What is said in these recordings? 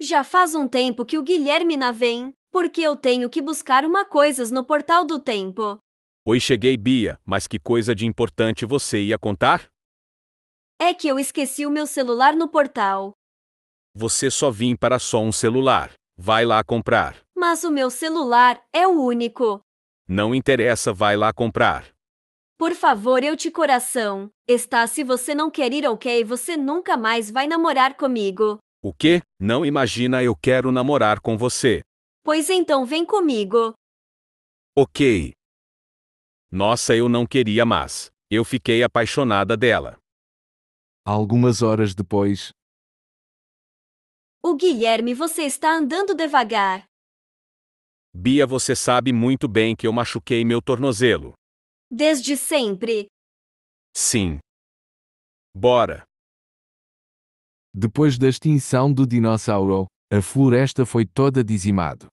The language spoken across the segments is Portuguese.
Já faz um tempo que o Guilherme na vem, porque eu tenho que buscar uma coisas no portal do tempo. Oi, cheguei, Bia, mas que coisa de importante você ia contar? É que eu esqueci o meu celular no portal. Você só vim para só um celular. Vai lá comprar. Mas o meu celular é o único. Não interessa, vai lá comprar. Por favor, eu te coração. Está, se você não quer ir ao okay, você nunca mais vai namorar comigo. O que? Não imagina eu quero namorar com você. Pois então vem comigo. Ok. Nossa, eu não queria mais. Eu fiquei apaixonada dela. Algumas horas depois. O Guilherme, você está andando devagar. Bia, você sabe muito bem que eu machuquei meu tornozelo. Desde sempre. Sim. Bora. Depois da extinção do dinossauro, a floresta foi toda dizimado.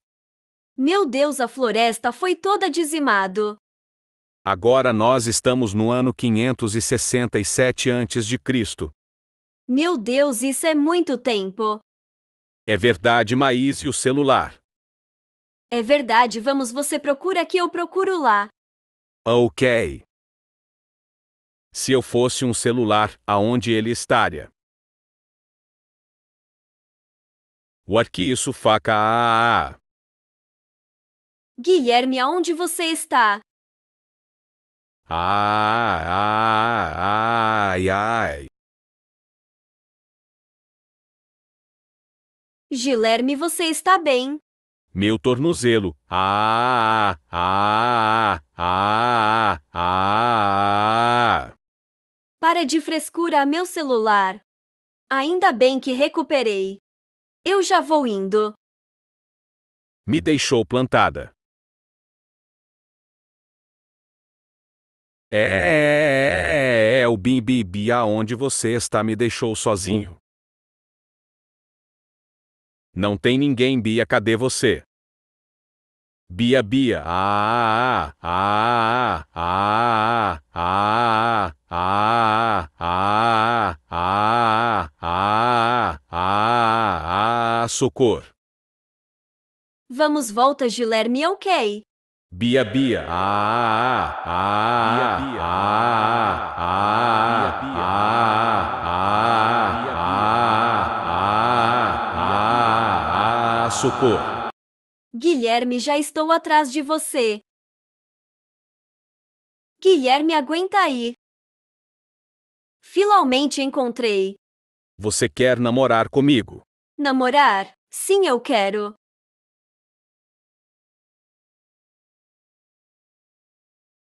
Meu Deus, a floresta foi toda dizimado. Agora nós estamos no ano 567 a.C. Meu Deus, isso é muito tempo. É verdade, Maís e o celular. É verdade, vamos, você procura que eu procuro lá. Ok. Se eu fosse um celular, aonde ele estaria? O isso faca ah, ah, ah. Guilherme, aonde você está? Ai, ai, ai, ai. Guilherme, você está bem? Meu tornozelo. Ah, ah, ah, ah. Para de frescura, meu celular. Ainda bem que recuperei. Eu já vou indo. Me deixou plantada. É, é, é, é, é o Bimbibi aonde você está me deixou sozinho. Não tem ninguém, Bia, cadê você? Bia, Bia, ah, ah, ah, ah, ah, ah, ah, ah, ah. Socor. Vamos volta Guilherme, ok. Bia Bia. Ah, ah, ah, Ah, ah, Ah, ah, ah, ah, ah, Socor. Guilherme, já estou atrás de você. Guilherme, aguenta aí. Finalmente encontrei. Você quer namorar comigo? Namorar? Sim, eu quero.